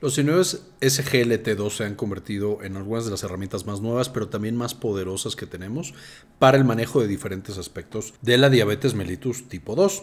Los nuevos SGLT2 se han convertido en algunas de las herramientas más nuevas, pero también más poderosas que tenemos para el manejo de diferentes aspectos de la diabetes mellitus tipo 2.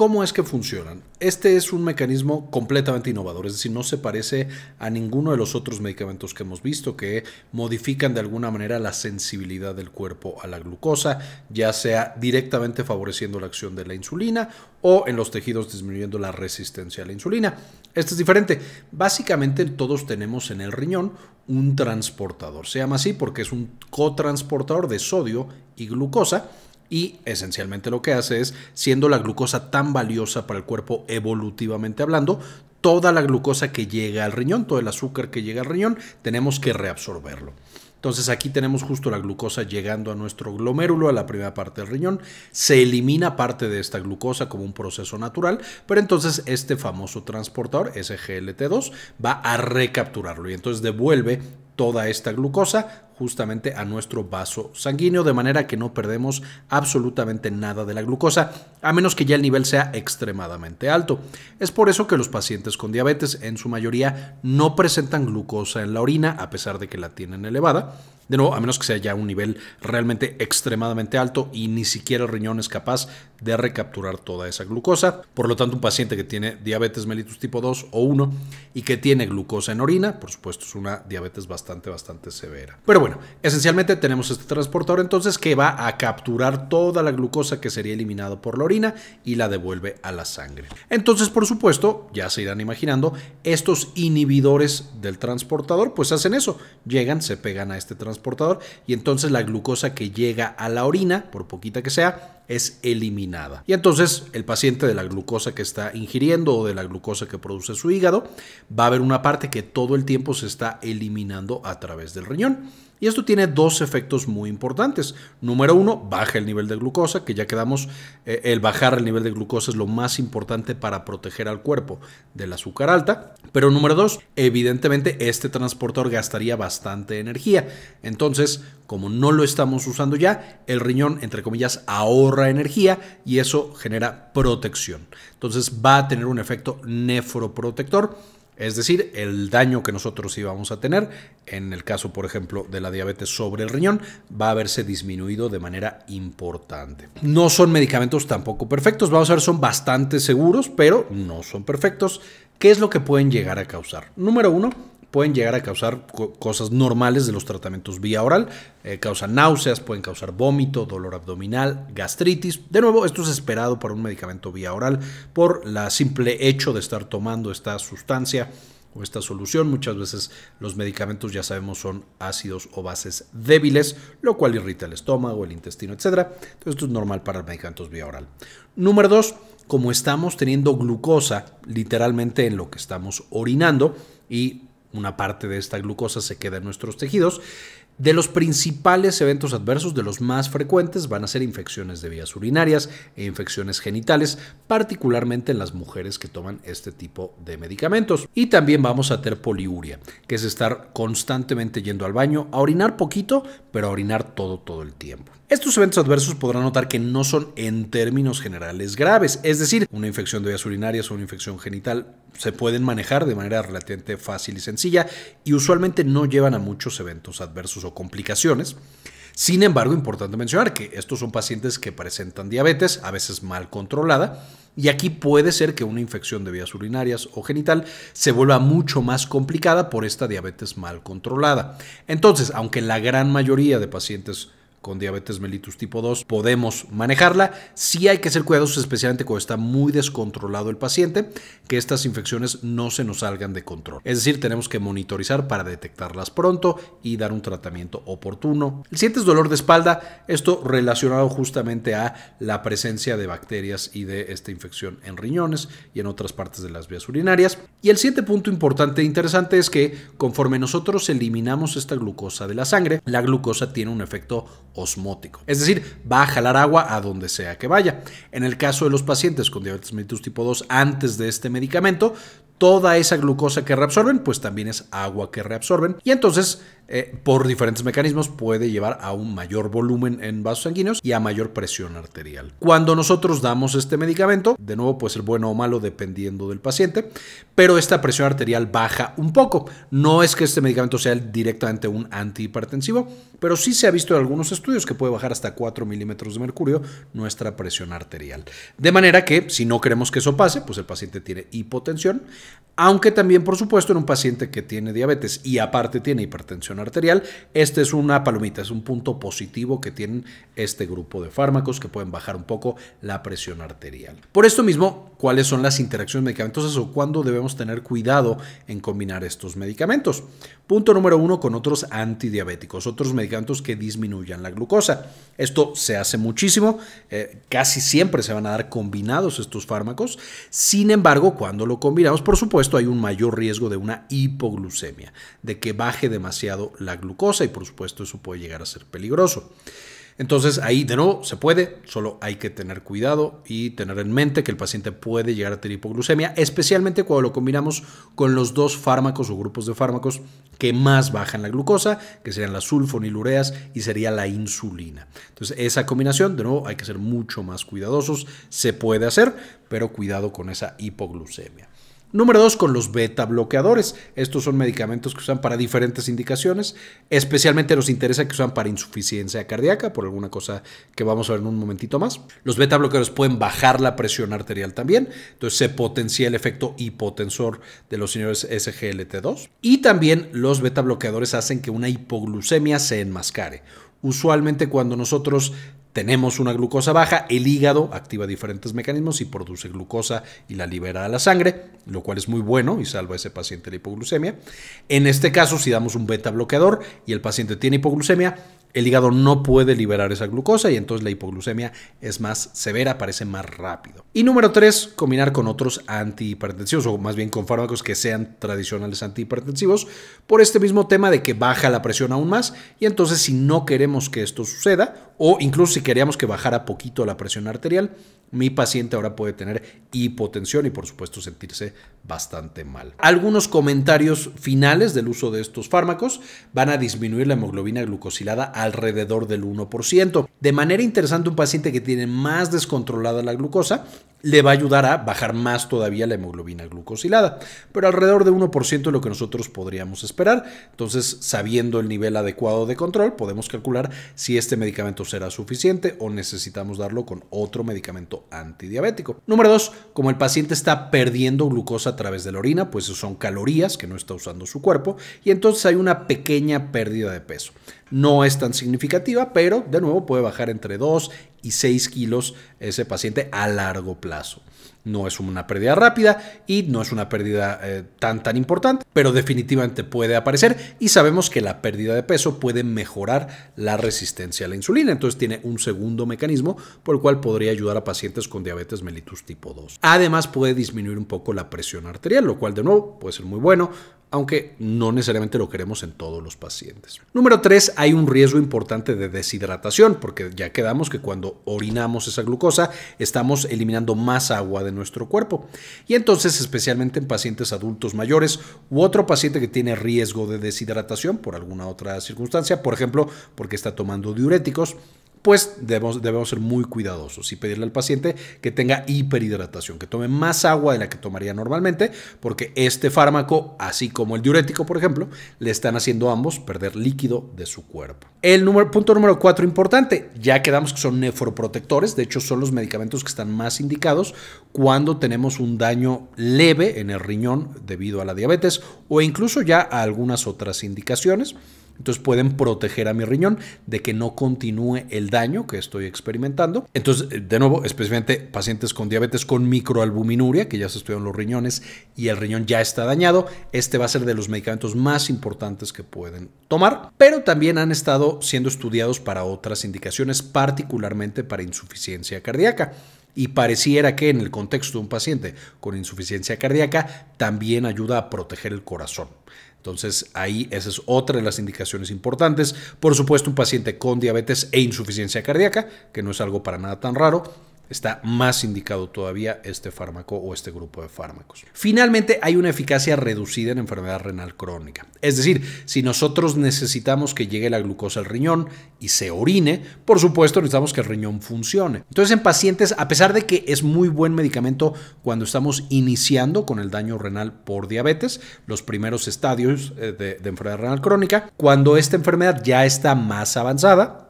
¿Cómo es que funcionan? Este es un mecanismo completamente innovador, es decir, no se parece a ninguno de los otros medicamentos que hemos visto que modifican de alguna manera la sensibilidad del cuerpo a la glucosa, ya sea directamente favoreciendo la acción de la insulina o en los tejidos disminuyendo la resistencia a la insulina. Esto es diferente. Básicamente todos tenemos en el riñón un transportador. Se llama así porque es un cotransportador de sodio y glucosa y esencialmente lo que hace es, siendo la glucosa tan valiosa para el cuerpo evolutivamente hablando, toda la glucosa que llega al riñón, todo el azúcar que llega al riñón, tenemos que reabsorberlo. Entonces aquí tenemos justo la glucosa llegando a nuestro glomérulo, a la primera parte del riñón. Se elimina parte de esta glucosa como un proceso natural, pero entonces este famoso transportador, SGLT2, va a recapturarlo y entonces devuelve toda esta glucosa justamente a nuestro vaso sanguíneo, de manera que no perdemos absolutamente nada de la glucosa, a menos que ya el nivel sea extremadamente alto. Es por eso que los pacientes con diabetes en su mayoría no presentan glucosa en la orina, a pesar de que la tienen elevada, de nuevo, a menos que sea ya un nivel realmente extremadamente alto y ni siquiera el riñón es capaz de recapturar toda esa glucosa. Por lo tanto, un paciente que tiene diabetes mellitus tipo 2 o 1 y que tiene glucosa en orina, por supuesto, es una diabetes bastante, bastante severa bueno, esencialmente tenemos este transportador entonces que va a capturar toda la glucosa que sería eliminada por la orina y la devuelve a la sangre. Entonces, por supuesto, ya se irán imaginando, estos inhibidores del transportador pues hacen eso, llegan, se pegan a este transportador y entonces la glucosa que llega a la orina, por poquita que sea, es eliminada. Y entonces el paciente de la glucosa que está ingiriendo o de la glucosa que produce su hígado, va a haber una parte que todo el tiempo se está eliminando a través del riñón. Y esto tiene dos efectos muy importantes. Número uno, baja el nivel de glucosa, que ya quedamos, eh, el bajar el nivel de glucosa es lo más importante para proteger al cuerpo del azúcar alta. Pero número dos, evidentemente este transportador gastaría bastante energía. Entonces, como no lo estamos usando ya, el riñón, entre comillas, ahorra energía y eso genera protección. Entonces va a tener un efecto nefroprotector. Es decir, el daño que nosotros íbamos a tener, en el caso, por ejemplo, de la diabetes sobre el riñón, va a verse disminuido de manera importante. No son medicamentos tampoco perfectos, vamos a ver, son bastante seguros, pero no son perfectos. ¿Qué es lo que pueden llegar a causar? Número uno, pueden llegar a causar cosas normales de los tratamientos vía oral. Eh, causan náuseas, pueden causar vómito, dolor abdominal, gastritis. De nuevo, esto es esperado para un medicamento vía oral por el simple hecho de estar tomando esta sustancia o esta solución. Muchas veces los medicamentos ya sabemos son ácidos o bases débiles, lo cual irrita el estómago, el intestino, etc. Entonces esto es normal para los medicamentos vía oral. Número dos, como estamos teniendo glucosa literalmente en lo que estamos orinando y una parte de esta glucosa se queda en nuestros tejidos. De los principales eventos adversos, de los más frecuentes, van a ser infecciones de vías urinarias e infecciones genitales, particularmente en las mujeres que toman este tipo de medicamentos. Y también vamos a tener poliuria, que es estar constantemente yendo al baño, a orinar poquito, pero a orinar todo todo el tiempo. Estos eventos adversos podrán notar que no son en términos generales graves, es decir, una infección de vías urinarias o una infección genital se pueden manejar de manera relativamente fácil y sencilla y usualmente no llevan a muchos eventos adversos o complicaciones, sin embargo, importante mencionar que estos son pacientes que presentan diabetes, a veces mal controlada, y aquí puede ser que una infección de vías urinarias o genital se vuelva mucho más complicada por esta diabetes mal controlada. Entonces, aunque la gran mayoría de pacientes con diabetes mellitus tipo 2 podemos manejarla. Sí hay que ser cuidadosos, especialmente cuando está muy descontrolado el paciente, que estas infecciones no se nos salgan de control. Es decir, tenemos que monitorizar para detectarlas pronto y dar un tratamiento oportuno. El siguiente es dolor de espalda, esto relacionado justamente a la presencia de bacterias y de esta infección en riñones y en otras partes de las vías urinarias. Y el siguiente punto importante e interesante es que conforme nosotros eliminamos esta glucosa de la sangre, la glucosa tiene un efecto osmótico, es decir, va a jalar agua a donde sea que vaya. En el caso de los pacientes con diabetes mellitus tipo 2 antes de este medicamento, toda esa glucosa que reabsorben, pues también es agua que reabsorben y entonces eh, por diferentes mecanismos puede llevar a un mayor volumen en vasos sanguíneos y a mayor presión arterial. Cuando nosotros damos este medicamento, de nuevo puede ser bueno o malo dependiendo del paciente, pero esta presión arterial baja un poco. No es que este medicamento sea directamente un antihipertensivo, pero sí se ha visto en algunos estudios que puede bajar hasta 4 milímetros de mercurio nuestra presión arterial. De manera que si no queremos que eso pase, pues el paciente tiene hipotensión, aunque también por supuesto en un paciente que tiene diabetes y aparte tiene hipertensión arterial. Este es una palomita, es un punto positivo que tienen este grupo de fármacos que pueden bajar un poco la presión arterial. Por esto mismo, ¿cuáles son las interacciones medicamentosas o cuándo debemos tener cuidado en combinar estos medicamentos? Punto número uno, con otros antidiabéticos, otros medicamentos que disminuyan la glucosa. Esto se hace muchísimo, eh, casi siempre se van a dar combinados estos fármacos. Sin embargo, cuando lo combinamos, por supuesto, hay un mayor riesgo de una hipoglucemia, de que baje demasiado la glucosa y por supuesto eso puede llegar a ser peligroso. Entonces ahí de nuevo se puede, solo hay que tener cuidado y tener en mente que el paciente puede llegar a tener hipoglucemia, especialmente cuando lo combinamos con los dos fármacos o grupos de fármacos que más bajan la glucosa, que serían las sulfonilureas y sería la insulina. Entonces esa combinación, de nuevo, hay que ser mucho más cuidadosos, se puede hacer, pero cuidado con esa hipoglucemia. Número dos, con los beta bloqueadores. Estos son medicamentos que usan para diferentes indicaciones. Especialmente nos interesa que usan para insuficiencia cardíaca, por alguna cosa que vamos a ver en un momentito más. Los beta bloqueadores pueden bajar la presión arterial también. Entonces se potencia el efecto hipotensor de los señores SGLT2. Y también los beta bloqueadores hacen que una hipoglucemia se enmascare. Usualmente cuando nosotros tenemos una glucosa baja, el hígado activa diferentes mecanismos y produce glucosa y la libera a la sangre, lo cual es muy bueno y salva a ese paciente de la hipoglucemia. En este caso, si damos un beta bloqueador y el paciente tiene hipoglucemia, el hígado no puede liberar esa glucosa y entonces la hipoglucemia es más severa, aparece más rápido. Y número tres, combinar con otros antihipertensivos o más bien con fármacos que sean tradicionales antihipertensivos por este mismo tema de que baja la presión aún más y entonces si no queremos que esto suceda o incluso si queríamos que bajara poquito la presión arterial, mi paciente ahora puede tener hipotensión y por supuesto sentirse bastante mal. Algunos comentarios finales del uso de estos fármacos van a disminuir la hemoglobina glucosilada alrededor del 1%. De manera interesante, un paciente que tiene más descontrolada la glucosa le va a ayudar a bajar más todavía la hemoglobina glucosilada, pero alrededor de 1% es lo que nosotros podríamos esperar. Entonces, sabiendo el nivel adecuado de control, podemos calcular si este medicamento será suficiente o necesitamos darlo con otro medicamento antidiabético. Número 2, como el paciente está perdiendo glucosa a través de la orina, pues son calorías que no está usando su cuerpo y entonces hay una pequeña pérdida de peso no es tan significativa, pero de nuevo puede bajar entre 2 y 6 kilos ese paciente a largo plazo no es una pérdida rápida y no es una pérdida eh, tan tan importante, pero definitivamente puede aparecer y sabemos que la pérdida de peso puede mejorar la resistencia a la insulina, entonces tiene un segundo mecanismo por el cual podría ayudar a pacientes con diabetes mellitus tipo 2. Además puede disminuir un poco la presión arterial, lo cual de nuevo puede ser muy bueno, aunque no necesariamente lo queremos en todos los pacientes. Número 3, hay un riesgo importante de deshidratación, porque ya quedamos que cuando orinamos esa glucosa estamos eliminando más agua de nuestro cuerpo. Y entonces, especialmente en pacientes adultos mayores u otro paciente que tiene riesgo de deshidratación por alguna otra circunstancia, por ejemplo, porque está tomando diuréticos, pues debemos, debemos ser muy cuidadosos y pedirle al paciente que tenga hiperhidratación, que tome más agua de la que tomaría normalmente, porque este fármaco, así como el diurético, por ejemplo, le están haciendo a ambos perder líquido de su cuerpo. El número, punto número cuatro importante, ya quedamos que son nefroprotectores, de hecho son los medicamentos que están más indicados cuando tenemos un daño leve en el riñón debido a la diabetes o incluso ya a algunas otras indicaciones. Entonces pueden proteger a mi riñón de que no continúe el daño que estoy experimentando. Entonces, eh, de nuevo, especialmente pacientes con diabetes con microalbuminuria, que ya se estudian los riñones y el riñón ya está dañado, este va a ser de los medicamentos más importantes que pueden tomar, pero también han estado siendo estudiados para otras indicaciones, particularmente para insuficiencia cardíaca y pareciera que en el contexto de un paciente con insuficiencia cardíaca también ayuda a proteger el corazón. Entonces ahí esa es otra de las indicaciones importantes. Por supuesto, un paciente con diabetes e insuficiencia cardíaca, que no es algo para nada tan raro está más indicado todavía este fármaco o este grupo de fármacos. Finalmente, hay una eficacia reducida en enfermedad renal crónica. Es decir, si nosotros necesitamos que llegue la glucosa al riñón y se orine, por supuesto necesitamos que el riñón funcione. Entonces, en pacientes, a pesar de que es muy buen medicamento cuando estamos iniciando con el daño renal por diabetes, los primeros estadios eh, de, de enfermedad renal crónica, cuando esta enfermedad ya está más avanzada,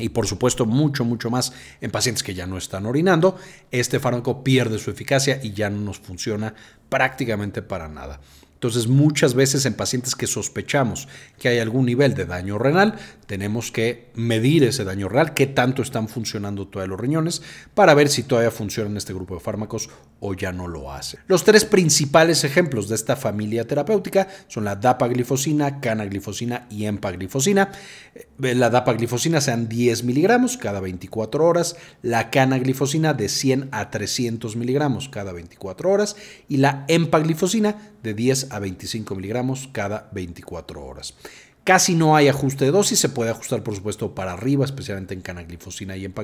y por supuesto mucho, mucho más en pacientes que ya no están orinando, este fármaco pierde su eficacia y ya no nos funciona prácticamente para nada. Entonces muchas veces en pacientes que sospechamos que hay algún nivel de daño renal, tenemos que medir ese daño renal, qué tanto están funcionando todos los riñones, para ver si todavía funcionan este grupo de fármacos o ya no lo hacen. Los tres principales ejemplos de esta familia terapéutica son la dapaglifosina, canaglifosina y empaglifosina. Eh, la dapaglifosina sean 10 miligramos cada 24 horas, la canaglifosina de 100 a 300 miligramos cada 24 horas y la empaglifosina de 10 a 25 miligramos cada 24 horas. Casi no hay ajuste de dosis, se puede ajustar por supuesto para arriba, especialmente en canaglifosina y en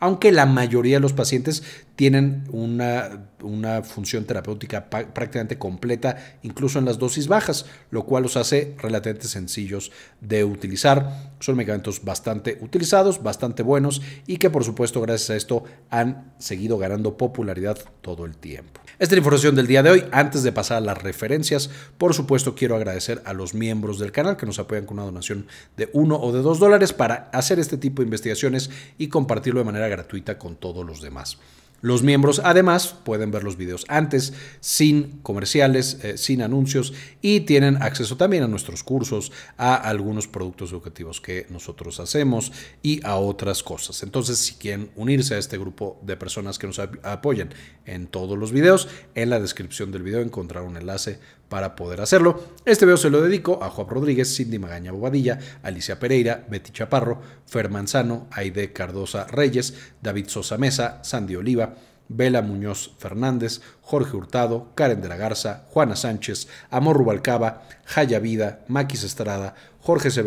aunque la mayoría de los pacientes tienen una una función terapéutica prácticamente completa, incluso en las dosis bajas, lo cual los hace relativamente sencillos de utilizar. Son medicamentos bastante utilizados, bastante buenos y que por supuesto gracias a esto han seguido ganando popularidad todo el tiempo. Esta es la información del día de hoy. Antes de pasar a las referencias, por supuesto quiero agradecer a los miembros del canal que nos apoyan con una donación de uno o de dos dólares para hacer este tipo de investigaciones y compartirlo de manera gratuita con todos los demás. Los miembros además pueden ver los videos antes, sin comerciales, eh, sin anuncios y tienen acceso también a nuestros cursos, a algunos productos educativos que nosotros hacemos y a otras cosas. Entonces, si quieren unirse a este grupo de personas que nos apoyan en todos los videos, en la descripción del video encontrar un enlace para poder hacerlo. Este video se lo dedico a Juan Rodríguez, Cindy Magaña Bobadilla, Alicia Pereira, Betty Chaparro, Fer Manzano, Aide Cardosa Reyes, David Sosa Mesa, Sandy Oliva, Vela Muñoz Fernández, Jorge Hurtado, Karen de la Garza, Juana Sánchez, Amor Rubalcaba, Jaya Vida, Maquis Estrada, Jorge C.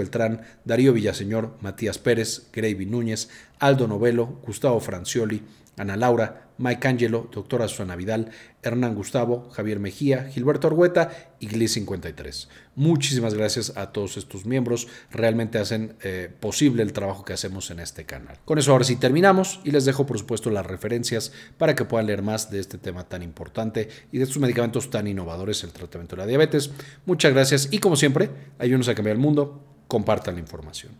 Darío Villaseñor, Matías Pérez, Gravy Núñez, Aldo Novelo, Gustavo Francioli, Ana Laura, Mike Angelo, Doctora Susana Vidal, Hernán Gustavo, Javier Mejía, Gilberto Argueta y gli 53. Muchísimas gracias a todos estos miembros, realmente hacen eh, posible el trabajo que hacemos en este canal. Con eso ahora sí terminamos y les dejo por supuesto las referencias para que puedan leer más de este tema tan importante y de estos medicamentos tan innovadores el tratamiento de la diabetes. Muchas gracias y como siempre, ayúdenos a cambiar el mundo, compartan la información.